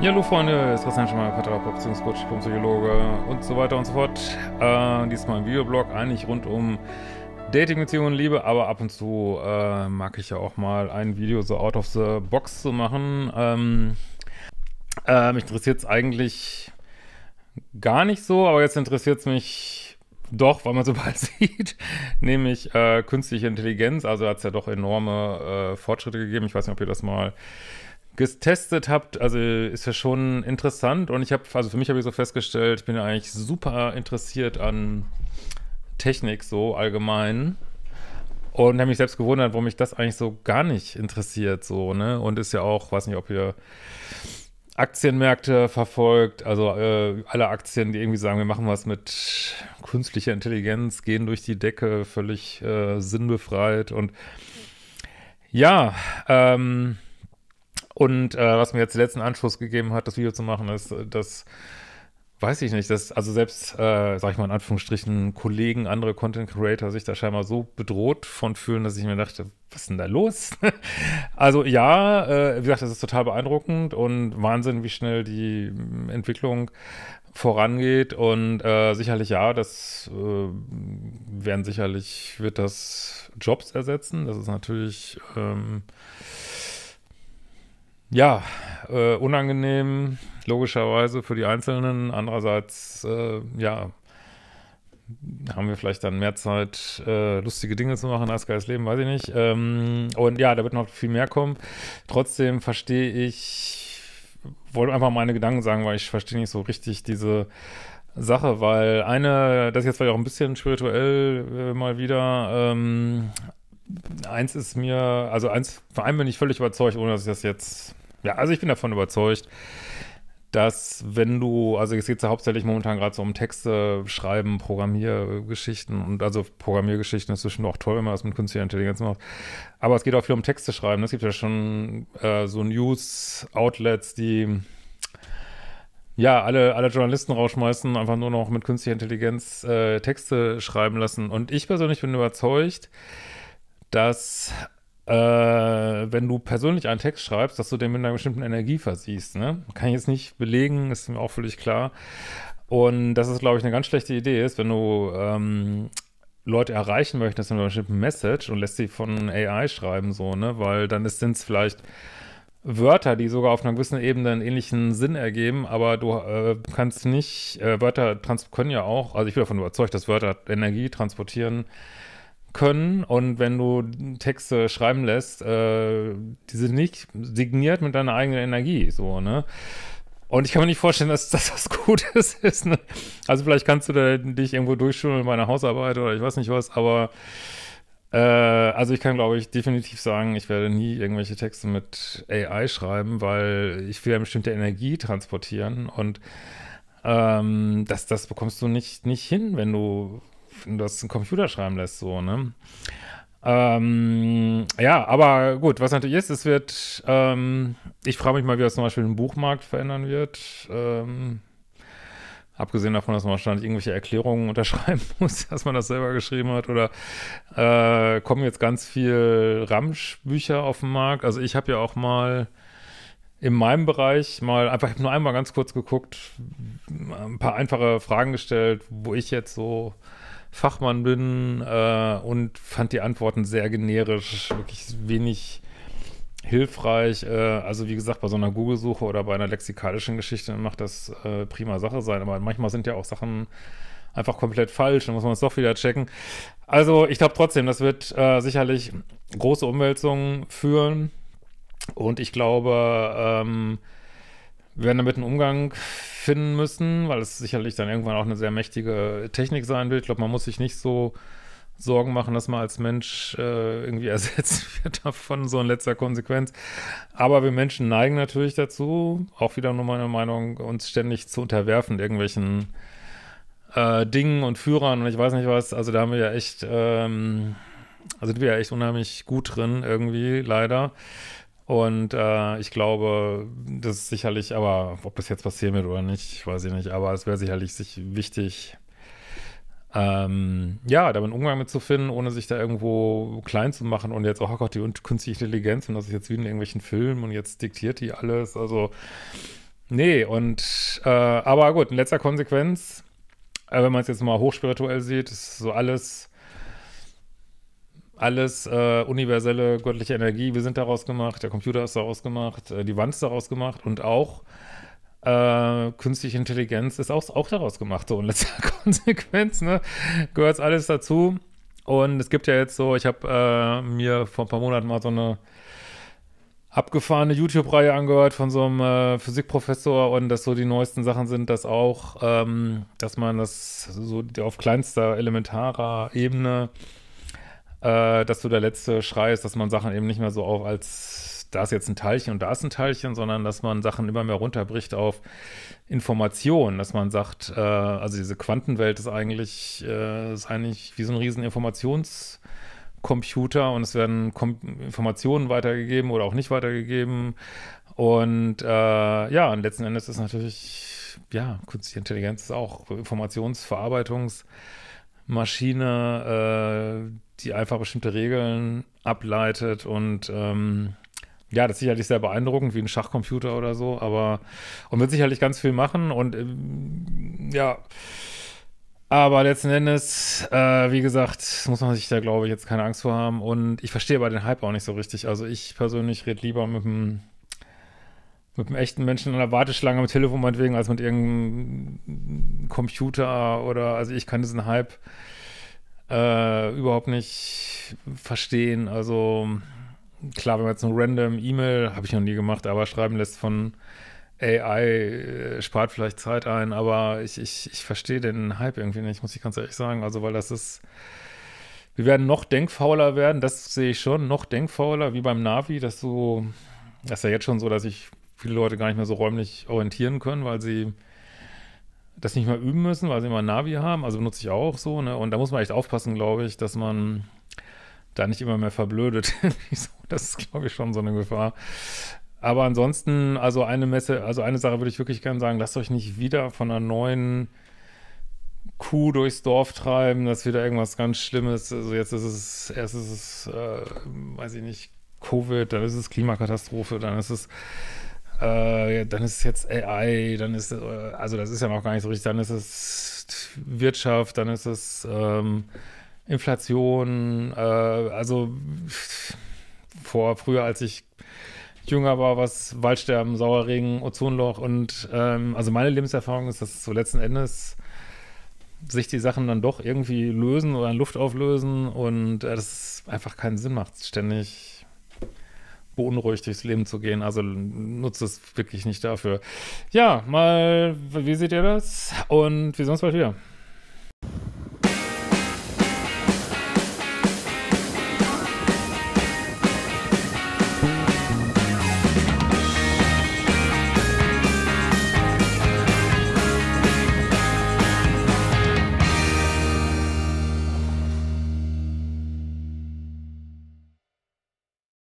Ja, hallo Freunde, es ist Christian Schmeier, Paterapop, Beziehungscoach, Psychologe und so weiter und so fort. Äh, diesmal ein Videoblog, eigentlich rund um Dating, Beziehungen, Liebe, aber ab und zu äh, mag ich ja auch mal ein Video so out of the box zu machen. Ähm, äh, mich interessiert es eigentlich gar nicht so, aber jetzt interessiert es mich doch, weil man so bald sieht, nämlich äh, künstliche Intelligenz. Also hat es ja doch enorme äh, Fortschritte gegeben. Ich weiß nicht, ob ihr das mal getestet habt, also ist ja schon interessant. Und ich habe, also für mich habe ich so festgestellt, ich bin ja eigentlich super interessiert an Technik so allgemein. Und habe mich selbst gewundert, warum mich das eigentlich so gar nicht interessiert, so, ne? Und ist ja auch, weiß nicht, ob ihr Aktienmärkte verfolgt, also äh, alle Aktien, die irgendwie sagen, wir machen was mit künstlicher Intelligenz, gehen durch die Decke, völlig äh, sinnbefreit. Und ja, ähm, und äh, was mir jetzt den letzten Anschluss gegeben hat, das Video zu machen, ist, äh, dass, weiß ich nicht, dass also selbst, äh, sag ich mal in Anführungsstrichen, Kollegen, andere Content Creator sich da scheinbar so bedroht von fühlen, dass ich mir dachte, was ist denn da los? also ja, äh, wie gesagt, das ist total beeindruckend und Wahnsinn, wie schnell die mm, Entwicklung vorangeht und äh, sicherlich ja, das äh, werden sicherlich, wird das Jobs ersetzen. Das ist natürlich ähm, ja, äh, unangenehm, logischerweise für die Einzelnen. Andererseits, äh, ja, haben wir vielleicht dann mehr Zeit, äh, lustige Dinge zu machen als geiles Leben, weiß ich nicht. Ähm, und ja, da wird noch viel mehr kommen. Trotzdem verstehe ich, wollte einfach meine Gedanken sagen, weil ich verstehe nicht so richtig diese Sache, weil eine, das ist jetzt vielleicht auch ein bisschen spirituell äh, mal wieder, ähm, eins ist mir, also eins, vor allem bin ich völlig überzeugt, ohne dass ich das jetzt, ja, also ich bin davon überzeugt, dass wenn du, also es geht ja hauptsächlich momentan gerade so um Texte, Schreiben, Programmiergeschichten und also Programmiergeschichten ist bestimmt auch toll, wenn man das mit künstlicher Intelligenz macht. Aber es geht auch viel um Texte schreiben. Es gibt ja schon äh, so News-Outlets, die ja alle, alle Journalisten rausschmeißen, einfach nur noch mit künstlicher Intelligenz äh, Texte schreiben lassen. Und ich persönlich bin überzeugt, dass äh, wenn du persönlich einen Text schreibst, dass du den mit einer bestimmten Energie versiehst. Ne? Kann ich jetzt nicht belegen, ist mir auch völlig klar. Und dass es, glaube ich, eine ganz schlechte Idee ist, wenn du ähm, Leute erreichen möchtest mit einer bestimmten Message und lässt sie von AI schreiben, so, ne? Weil dann sind es vielleicht Wörter, die sogar auf einer gewissen Ebene einen ähnlichen Sinn ergeben, aber du äh, kannst nicht, äh, Wörter trans können ja auch, also ich bin davon überzeugt, dass Wörter Energie transportieren können und wenn du Texte schreiben lässt, äh, die sind nicht signiert mit deiner eigenen Energie, so, ne? Und ich kann mir nicht vorstellen, dass, dass das gut ist. ist ne? Also vielleicht kannst du da dich irgendwo durchschulen in meiner Hausarbeit oder ich weiß nicht was, aber äh, also ich kann, glaube ich, definitiv sagen, ich werde nie irgendwelche Texte mit AI schreiben, weil ich will ja bestimmte Energie transportieren und ähm, das, das bekommst du nicht, nicht hin, wenn du das zum Computer schreiben lässt, so, ne? Ähm, ja, aber gut, was natürlich ist, es wird, ähm, ich frage mich mal, wie das zum Beispiel den Buchmarkt verändern wird. Ähm, abgesehen davon, dass man wahrscheinlich irgendwelche Erklärungen unterschreiben muss, dass man das selber geschrieben hat oder äh, kommen jetzt ganz viel Ramsch-Bücher auf den Markt. Also ich habe ja auch mal in meinem Bereich mal einfach nur einmal ganz kurz geguckt, ein paar einfache Fragen gestellt, wo ich jetzt so Fachmann bin äh, und fand die Antworten sehr generisch, wirklich wenig hilfreich. Äh, also wie gesagt, bei so einer Google-Suche oder bei einer lexikalischen Geschichte macht das äh, prima Sache sein. Aber manchmal sind ja auch Sachen einfach komplett falsch. Dann muss man es doch wieder checken. Also ich glaube trotzdem, das wird äh, sicherlich große Umwälzungen führen. Und ich glaube, ähm, wir werden damit einen Umgang finden müssen, weil es sicherlich dann irgendwann auch eine sehr mächtige Technik sein wird. Ich glaube, man muss sich nicht so Sorgen machen, dass man als Mensch äh, irgendwie ersetzt wird davon, so in letzter Konsequenz. Aber wir Menschen neigen natürlich dazu, auch wieder nur meine Meinung, uns ständig zu unterwerfen irgendwelchen äh, Dingen und Führern und ich weiß nicht was. Also da haben wir ja echt, ähm, also sind wir ja echt unheimlich gut drin irgendwie, leider. Und äh, ich glaube, das ist sicherlich, aber ob das jetzt passieren wird oder nicht, weiß ich nicht, aber es wäre sicherlich sich wichtig, ähm, ja, damit Umgang mitzufinden, ohne sich da irgendwo klein zu machen und jetzt, oh Gott, die künstliche Intelligenz und das ist jetzt wie in irgendwelchen Filmen und jetzt diktiert die alles. Also, nee, und, äh, aber gut, in letzter Konsequenz, äh, wenn man es jetzt mal hochspirituell sieht, ist so alles alles äh, universelle göttliche Energie. Wir sind daraus gemacht, der Computer ist daraus gemacht, äh, die Wand ist daraus gemacht und auch äh, künstliche Intelligenz ist auch, auch daraus gemacht. So in letzter Konsequenz ne? gehört alles dazu. Und es gibt ja jetzt so, ich habe äh, mir vor ein paar Monaten mal so eine abgefahrene YouTube-Reihe angehört von so einem äh, Physikprofessor und dass so die neuesten Sachen sind, dass auch, ähm, dass man das so auf kleinster, elementarer Ebene äh, dass du der Letzte Schrei ist, dass man Sachen eben nicht mehr so auf als da ist jetzt ein Teilchen und da ist ein Teilchen, sondern dass man Sachen immer mehr runterbricht auf Informationen, dass man sagt, äh, also diese Quantenwelt ist eigentlich, äh, ist eigentlich wie so ein riesen Informationscomputer und es werden Kom Informationen weitergegeben oder auch nicht weitergegeben. Und äh, ja, und letzten Endes ist natürlich, ja, künstliche Intelligenz ist auch Informationsverarbeitungs- Maschine, äh, die einfach bestimmte Regeln ableitet und ähm, ja, das ist sicherlich sehr beeindruckend, wie ein Schachcomputer oder so, aber und wird sicherlich ganz viel machen und ähm, ja. Aber letzten Endes, äh, wie gesagt, muss man sich da, glaube ich, jetzt keine Angst vor haben. Und ich verstehe aber den Hype auch nicht so richtig. Also ich persönlich rede lieber mit einem mit einem echten Menschen in einer Warteschlange am Telefon meinetwegen, als mit irgendeinem Computer oder also ich kann diesen Hype äh, überhaupt nicht verstehen. Also klar, wenn man jetzt eine random E-Mail, habe ich noch nie gemacht, aber schreiben lässt von AI äh, spart vielleicht Zeit ein, aber ich, ich, ich verstehe den Hype irgendwie nicht, muss ich ganz ehrlich sagen. Also, weil das ist, wir werden noch denkfauler werden, das sehe ich schon, noch denkfauler, wie beim Navi, dass so, das ist ja jetzt schon so, dass sich viele Leute gar nicht mehr so räumlich orientieren können, weil sie das nicht mal üben müssen, weil sie immer Navi haben, also benutze ich auch so, ne? Und da muss man echt aufpassen, glaube ich, dass man da nicht immer mehr verblödet. das ist, glaube ich, schon so eine Gefahr. Aber ansonsten, also eine Messe, also eine Sache würde ich wirklich gerne sagen, lasst euch nicht wieder von einer neuen Kuh durchs Dorf treiben, dass wieder irgendwas ganz Schlimmes. Also jetzt ist es, erst ist es, äh, weiß ich nicht, Covid, dann ist es Klimakatastrophe, dann ist es äh, dann ist es jetzt AI, dann ist, es, äh, also das ist ja noch gar nicht so richtig, dann ist es Wirtschaft, dann ist es ähm, Inflation, äh, also vor früher, als ich jünger war, was Waldsterben, Sauerregen, Ozonloch und ähm, also meine Lebenserfahrung ist, dass so letzten Endes sich die Sachen dann doch irgendwie lösen oder in Luft auflösen und äh, das einfach keinen Sinn macht, ständig beunruhigt durchs Leben zu gehen. Also nutze es wirklich nicht dafür. Ja, mal, wie seht ihr das? Und wir sehen uns bald wieder.